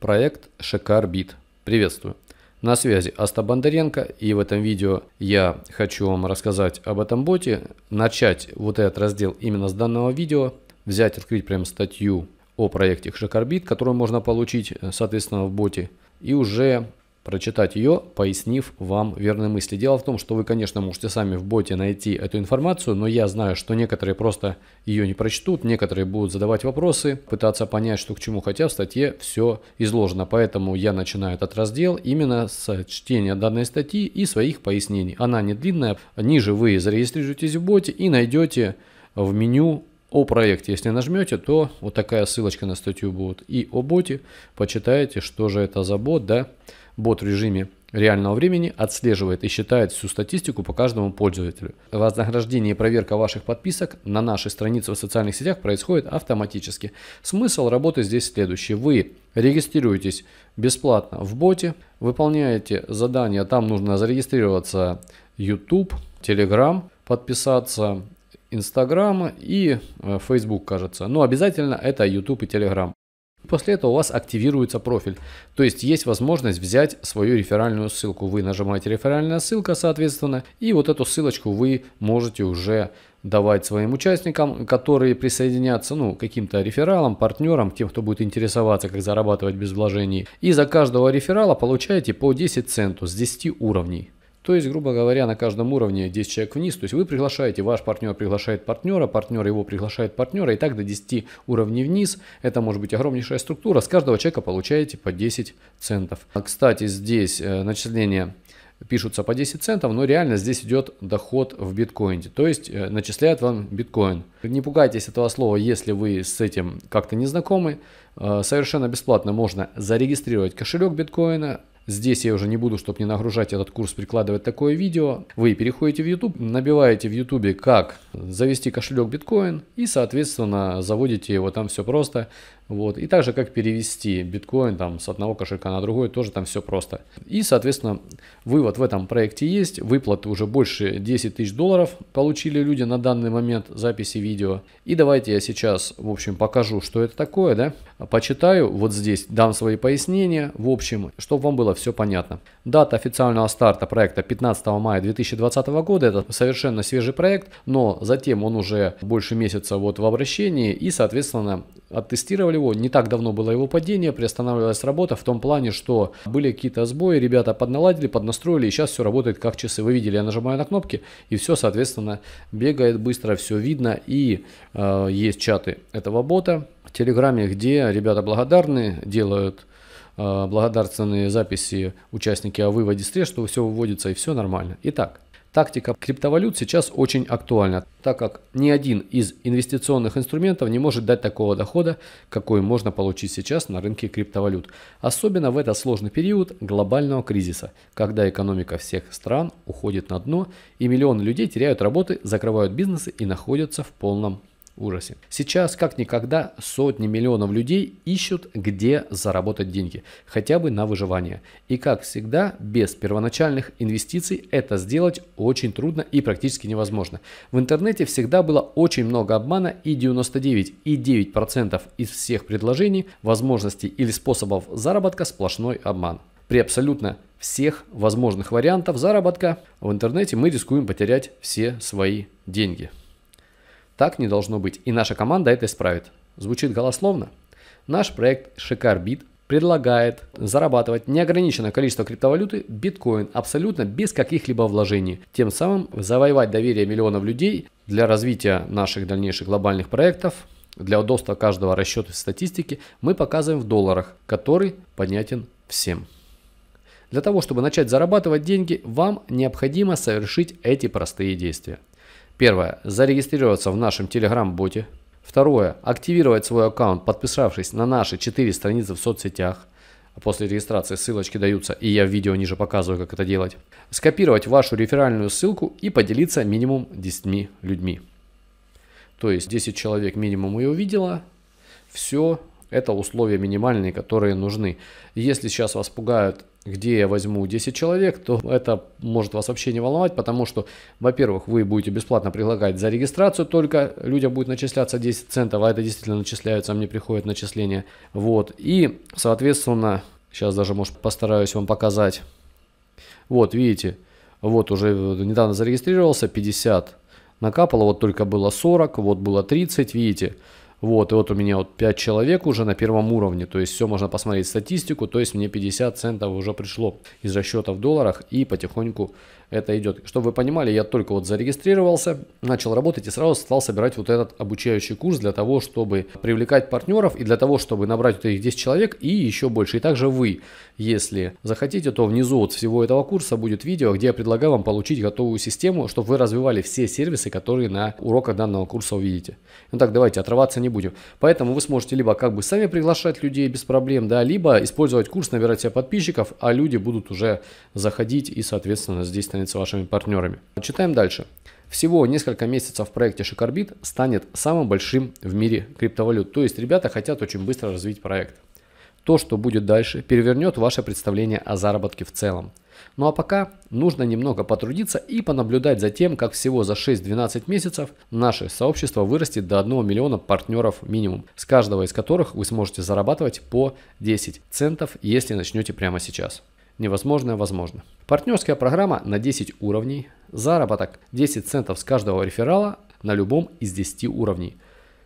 Проект Шикарбит. Приветствую. На связи Аста Бондаренко и в этом видео я хочу вам рассказать об этом боте, начать вот этот раздел именно с данного видео, взять, открыть прям статью о проекте Шикарбит, которую можно получить, соответственно, в боте, и уже прочитать ее, пояснив вам верные мысли. Дело в том, что вы, конечно, можете сами в боте найти эту информацию, но я знаю, что некоторые просто ее не прочтут, некоторые будут задавать вопросы, пытаться понять, что к чему, хотя в статье все изложено. Поэтому я начинаю этот раздел именно с чтения данной статьи и своих пояснений. Она не длинная. Ниже вы зарегистрируетесь в боте и найдете в меню о проекте. Если нажмете, то вот такая ссылочка на статью будет. И о боте почитаете, что же это за бот, да, Бот в режиме реального времени отслеживает и считает всю статистику по каждому пользователю. Вознаграждение и проверка ваших подписок на нашей странице в социальных сетях происходит автоматически. Смысл работы здесь следующий. Вы регистрируетесь бесплатно в боте, выполняете задания, там нужно зарегистрироваться YouTube, Telegram, подписаться Instagram и э, Facebook, кажется. Но обязательно это YouTube и Telegram. После этого у вас активируется профиль. То есть есть возможность взять свою реферальную ссылку. Вы нажимаете реферальная ссылка, соответственно, и вот эту ссылочку вы можете уже давать своим участникам, которые присоединятся, ну, каким-то рефералам, партнерам, тем, кто будет интересоваться, как зарабатывать без вложений. И за каждого реферала получаете по 10 центов с 10 уровней. То есть, грубо говоря, на каждом уровне 10 человек вниз. То есть вы приглашаете, ваш партнер приглашает партнера, партнер его приглашает партнера, и так до 10 уровней вниз. Это может быть огромнейшая структура. С каждого человека получаете по 10 центов. А, кстати, здесь э, начисление пишутся по 10 центов, но реально здесь идет доход в биткоине, то есть э, начисляют вам биткоин. Не пугайтесь этого слова, если вы с этим как-то не знакомы, Э, совершенно бесплатно можно зарегистрировать кошелек биткоина, Здесь я уже не буду, чтобы не нагружать этот курс, прикладывать такое видео. Вы переходите в YouTube, набиваете в YouTube, как завести кошелек биткоин и, соответственно, заводите его, там все просто. Вот. И также, как перевести биткоин там, с одного кошелька на другой, тоже там все просто. И, соответственно, вывод в этом проекте есть. Выплаты уже больше 10 тысяч долларов получили люди на данный момент записи видео. И давайте я сейчас, в общем, покажу, что это такое. Да? почитаю вот здесь, дам свои пояснения, в общем, чтобы вам было все понятно. Дата официального старта проекта 15 мая 2020 года, это совершенно свежий проект, но затем он уже больше месяца вот в обращении и, соответственно, оттестировали его. Не так давно было его падение, приостанавливалась работа в том плане, что были какие-то сбои, ребята подналадили, поднастроили, и сейчас все работает как часы. Вы видели, я нажимаю на кнопки, и все, соответственно, бегает быстро, все видно, и э, есть чаты этого бота в Телеграме, где ребята благодарны, делают э, благодарственные записи участники о выводе средств, что все выводится и все нормально. Итак, Тактика криптовалют сейчас очень актуальна, так как ни один из инвестиционных инструментов не может дать такого дохода, какой можно получить сейчас на рынке криптовалют, особенно в этот сложный период глобального кризиса, когда экономика всех стран уходит на дно и миллионы людей теряют работы, закрывают бизнесы и находятся в полном ужасе. Сейчас, как никогда, сотни миллионов людей ищут, где заработать деньги, хотя бы на выживание. И как всегда, без первоначальных инвестиций это сделать очень трудно и практически невозможно. В интернете всегда было очень много обмана и 99,9% из всех предложений, возможностей или способов заработка сплошной обман. При абсолютно всех возможных вариантов заработка в интернете мы рискуем потерять все свои деньги. Так не должно быть, и наша команда это исправит. Звучит голословно? Наш проект Шикарбит предлагает зарабатывать неограниченное количество криптовалюты биткоин абсолютно без каких-либо вложений, тем самым завоевать доверие миллионов людей для развития наших дальнейших глобальных проектов, для удобства каждого расчета статистики мы показываем в долларах, который понятен всем. Для того, чтобы начать зарабатывать деньги, вам необходимо совершить эти простые действия. Первое. Зарегистрироваться в нашем телеграм боте Второе. Активировать свой аккаунт, подписавшись на наши 4 страницы в соцсетях. После регистрации ссылочки даются, и я в видео ниже показываю, как это делать. Скопировать вашу реферальную ссылку и поделиться минимум 10 людьми. То есть 10 человек минимум ее увидело. Все, это условия минимальные, которые нужны. Если сейчас вас пугают где я возьму 10 человек, то это может вас вообще не волновать, потому что, во-первых, вы будете бесплатно предлагать за регистрацию, только людям будет начисляться 10 центов, а это действительно начисляется, а мне приходит начисление. Вот, и, соответственно, сейчас даже, может, постараюсь вам показать. Вот, видите, вот уже недавно зарегистрировался, 50 накапало, вот только было 40, вот было 30, видите. Вот, и вот у меня вот 5 человек уже на первом уровне, то есть все можно посмотреть статистику, то есть мне 50 центов уже пришло из расчета в долларах и потихоньку это идет. Чтобы вы понимали, я только вот зарегистрировался, начал работать и сразу стал собирать вот этот обучающий курс для того, чтобы привлекать партнеров и для того, чтобы набрать вот этих 10 человек и еще больше. И также вы, если захотите, то внизу от всего этого курса будет видео, где я предлагаю вам получить готовую систему, чтобы вы развивали все сервисы, которые на уроках данного курса увидите. Ну так, давайте, отрываться не будем. Поэтому вы сможете либо как бы сами приглашать людей без проблем, да, либо использовать курс, набирать себе подписчиков, а люди будут уже заходить и, соответственно, здесь на становиться вашими партнерами. Читаем дальше. Всего несколько месяцев в проекте Шикарбит станет самым большим в мире криптовалют. То есть ребята хотят очень быстро развить проект. То, что будет дальше, перевернет ваше представление о заработке в целом. Ну а пока нужно немного потрудиться и понаблюдать за тем, как всего за 6-12 месяцев наше сообщество вырастет до 1 миллиона партнеров минимум, с каждого из которых вы сможете зарабатывать по 10 центов, если начнете прямо сейчас невозможное возможно. Партнерская программа на 10 уровней, заработок 10 центов с каждого реферала на любом из 10 уровней.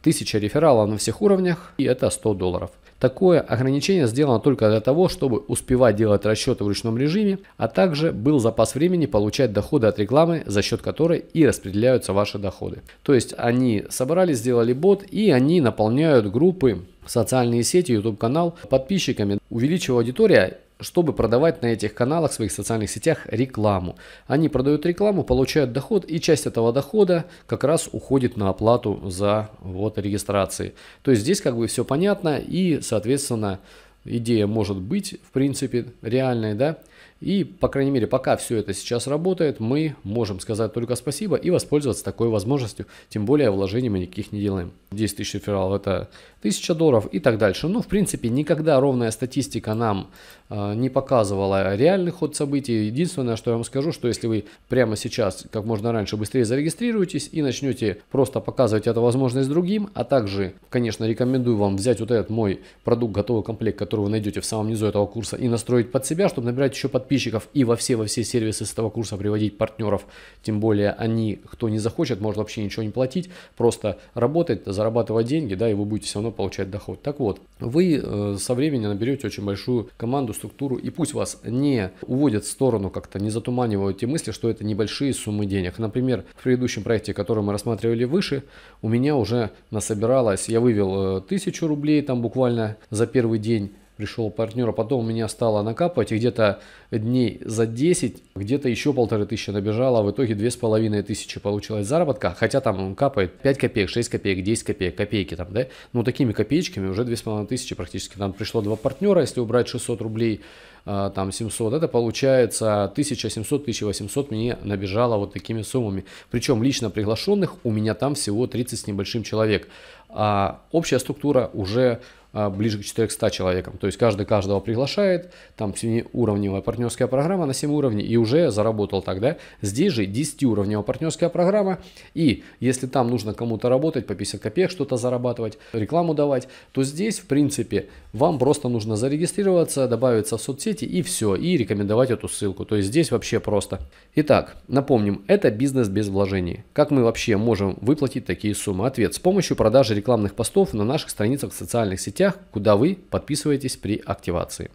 1000 рефералов на всех уровнях и это 100 долларов. Такое ограничение сделано только для того, чтобы успевать делать расчеты в ручном режиме, а также был запас времени получать доходы от рекламы, за счет которой и распределяются ваши доходы. То есть они собрали сделали бот и они наполняют группы социальные сети, YouTube канал подписчиками. Увеличивая аудитория чтобы продавать на этих каналах, своих социальных сетях рекламу. Они продают рекламу, получают доход, и часть этого дохода как раз уходит на оплату за вот регистрации. То есть здесь как бы все понятно, и, соответственно, идея может быть, в принципе, реальной, да, и, по крайней мере, пока все это сейчас работает, мы можем сказать только спасибо и воспользоваться такой возможностью. Тем более вложений мы никаких не делаем. 10 тысяч рефералов это 1000 долларов и так дальше. Ну, в принципе, никогда ровная статистика нам э, не показывала реальный ход событий. Единственное, что я вам скажу, что если вы прямо сейчас как можно раньше быстрее зарегистрируетесь и начнете просто показывать эту возможность другим, а также, конечно, рекомендую вам взять вот этот мой продукт, готовый комплект, который вы найдете в самом низу этого курса и настроить под себя, чтобы набирать еще подписчиков подписчиков и во все, во все сервисы с этого курса приводить партнеров, тем более они, кто не захочет, может вообще ничего не платить, просто работать, зарабатывать деньги, да, и вы будете все равно получать доход. Так вот, вы э, со временем наберете очень большую команду, структуру, и пусть вас не уводят в сторону как-то, не затуманивают те мысли, что это небольшие суммы денег. Например, в предыдущем проекте, который мы рассматривали выше, у меня уже насобиралось, я вывел э, тысячу рублей там буквально за первый день, пришел партнер, а потом у меня стало накапывать, и где-то дней за 10, где-то еще полторы тысячи набежало, а в итоге две с половиной тысячи получилось заработка, хотя там он капает 5 копеек, 6 копеек, 10 копеек, копейки там, да, ну такими копеечками уже две с половиной тысячи практически, там пришло два партнера, если убрать 600 рублей, а, там 700, это получается 1700-1800 мне набежало вот такими суммами. Причем лично приглашенных у меня там всего 30 с небольшим человек, а общая структура уже а, ближе к 400 человекам. То есть каждый каждого приглашает, там 7-уровневая партнерская программа на 7 уровней и уже заработал тогда. Здесь же 10-уровневая партнерская программа и если там нужно кому-то работать по 50 копеек, что-то зарабатывать, рекламу давать, то здесь в принципе вам просто нужно зарегистрироваться, добавиться в соцсети и все, и рекомендовать эту ссылку. То есть здесь вообще просто. Итак, напомним, это бизнес без вложений. Как мы вообще можем выплатить такие суммы? Ответ. С помощью продажи рекламных постов на наших страницах в социальных сетях соцсетях, куда вы подписываетесь при активации.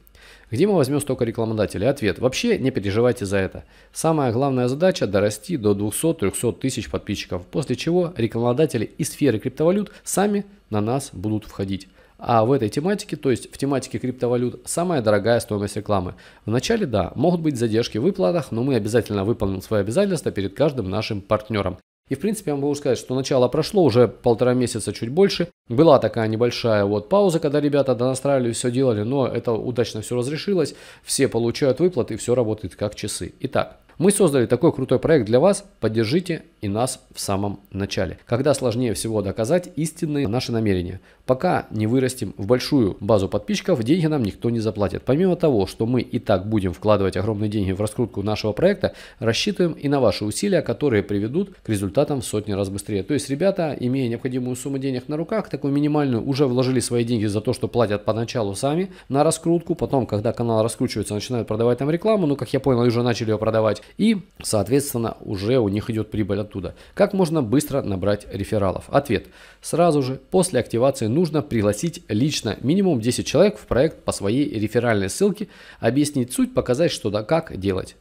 Где мы возьмем столько рекламодателей? Ответ. Вообще не переживайте за это. Самая главная задача – дорасти до 200-300 тысяч подписчиков, после чего рекламодатели из сферы криптовалют сами на нас будут входить. А в этой тематике, то есть в тематике криптовалют, самая дорогая стоимость рекламы. Вначале, да, могут быть задержки в выплатах, но мы обязательно выполним свои обязательства перед каждым нашим партнером. И, в принципе, я могу сказать, что начало прошло уже полтора месяца, чуть больше. Была такая небольшая вот пауза, когда ребята донастраивали, все делали, но это удачно все разрешилось. Все получают выплаты, все работает как часы. Итак, мы создали такой крутой проект для вас, поддержите и нас в самом начале, когда сложнее всего доказать истинные наши намерения. Пока не вырастем в большую базу подписчиков, деньги нам никто не заплатит. Помимо того, что мы и так будем вкладывать огромные деньги в раскрутку нашего проекта, рассчитываем и на ваши усилия, которые приведут к результатам в сотни раз быстрее. То есть ребята, имея необходимую сумму денег на руках, такую минимальную, уже вложили свои деньги за то, что платят поначалу сами на раскрутку, потом, когда канал раскручивается, начинают продавать там рекламу, ну, как я понял, уже начали ее продавать, и, соответственно, уже у них идет прибыль оттуда. Как можно быстро набрать рефералов? Ответ. Сразу же после активации нужно пригласить лично минимум 10 человек в проект по своей реферальной ссылке, объяснить суть, показать, что да как делать.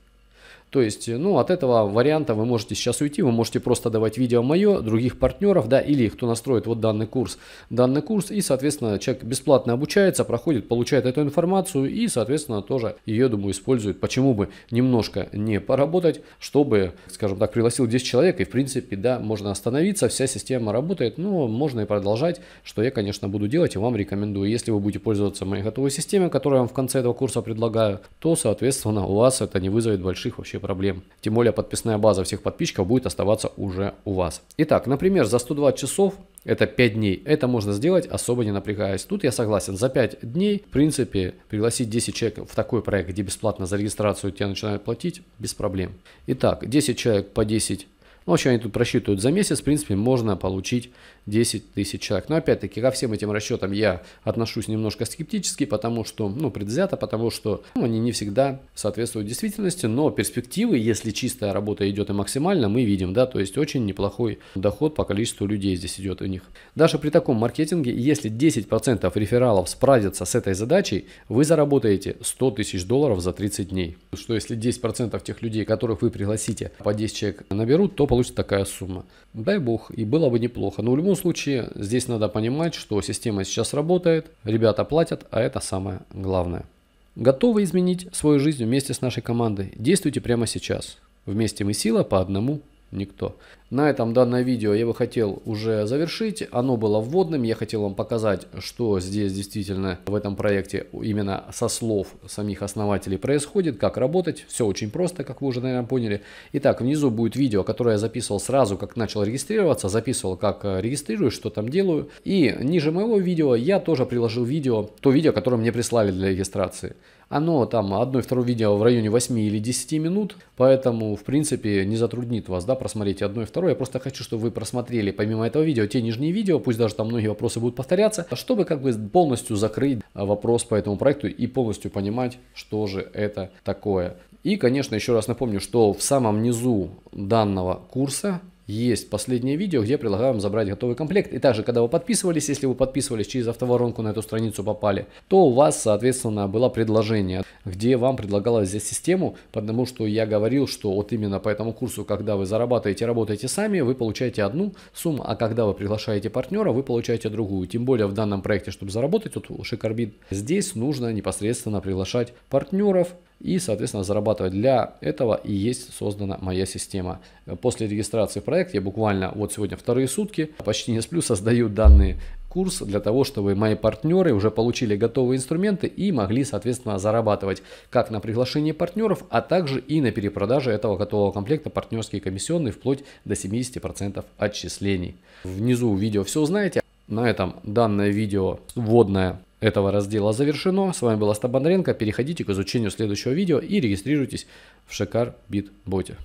То есть, э, ну, от этого варианта вы можете сейчас уйти, вы можете просто давать видео мое, других партнеров, да, или кто настроит вот данный курс, данный курс, и, соответственно, человек бесплатно обучается, проходит, получает эту информацию и, соответственно, тоже ее, думаю, использует. Почему бы немножко не поработать, чтобы, скажем так, пригласил 10 человек, и, в принципе, да, можно остановиться, вся система работает, но можно и продолжать, что я, конечно, буду делать и вам рекомендую. Если вы будете пользоваться моей готовой системой, которую я вам в конце этого курса предлагаю, то, соответственно, у вас это не вызовет больших вообще вообще проблем. Тем более подписная база всех подписчиков будет оставаться уже у вас. Итак, например, за 120 часов это 5 дней. Это можно сделать, особо не напрягаясь. Тут я согласен. За 5 дней, в принципе, пригласить 10 человек в такой проект, где бесплатно за регистрацию тебя начинают платить, без проблем. Итак, 10 человек по 10 ну, вообще они тут просчитывают за месяц, в принципе, можно получить 10 тысяч человек. Но опять-таки ко всем этим расчетам я отношусь немножко скептически, потому что, ну, предвзято, потому что ну, они не всегда соответствуют действительности, но перспективы, если чистая работа идет и максимально, мы видим, да, то есть очень неплохой доход по количеству людей здесь идет у них. Даже при таком маркетинге, если 10% рефералов справятся с этой задачей, вы заработаете 100 тысяч долларов за 30 дней. Что если 10% тех людей, которых вы пригласите, по 10 человек наберут, то получится такая сумма. Дай бог, и было бы неплохо. Но в любом случае, здесь надо понимать, что система сейчас работает, ребята платят, а это самое главное. Готовы изменить свою жизнь вместе с нашей командой? Действуйте прямо сейчас. Вместе мы сила по одному Никто. На этом данное видео я бы хотел уже завершить. Оно было вводным. Я хотел вам показать, что здесь действительно в этом проекте именно со слов самих основателей происходит, как работать. Все очень просто, как вы уже, наверное, поняли. Итак, внизу будет видео, которое я записывал сразу, как начал регистрироваться. Записывал, как э, регистрируюсь, что там делаю. И ниже моего видео я тоже приложил видео, то видео, которое мне прислали для регистрации. Оно там одно-второе видео в районе 8 или 10 минут, поэтому в принципе не затруднит вас да, просмотреть одно и второе. Я просто хочу, чтобы вы просмотрели помимо этого видео те нижние видео, пусть даже там многие вопросы будут повторяться, чтобы как бы полностью закрыть а, вопрос по этому проекту и полностью понимать, что же это такое. И, конечно, еще раз напомню, что в самом низу данного курса есть последнее видео, где предлагаем забрать готовый комплект. И также, когда вы подписывались, если вы подписывались через автоворонку на эту страницу попали, то у вас, соответственно, было предложение, где вам предлагалось взять систему, потому что я говорил, что вот именно по этому курсу, когда вы зарабатываете, работаете сами, вы получаете одну сумму, а когда вы приглашаете партнера, вы получаете другую. Тем более в данном проекте, чтобы заработать, вот Шикарбит, здесь нужно непосредственно приглашать партнеров, и, соответственно, зарабатывать. Для этого и есть создана моя система. Э, после регистрации проекта я буквально вот сегодня вторые сутки, почти не сплю, создаю данные курс для того, чтобы мои партнеры уже получили готовые инструменты и могли, соответственно, зарабатывать как на приглашении партнеров, а также и на перепродаже этого готового комплекта партнерские комиссионные вплоть до 70% отчислений. Внизу видео все узнаете. На этом данное видео вводное этого раздела завершено. С вами был Аста Бондаренко. Переходите к изучению следующего видео и регистрируйтесь в Шикар Битботе.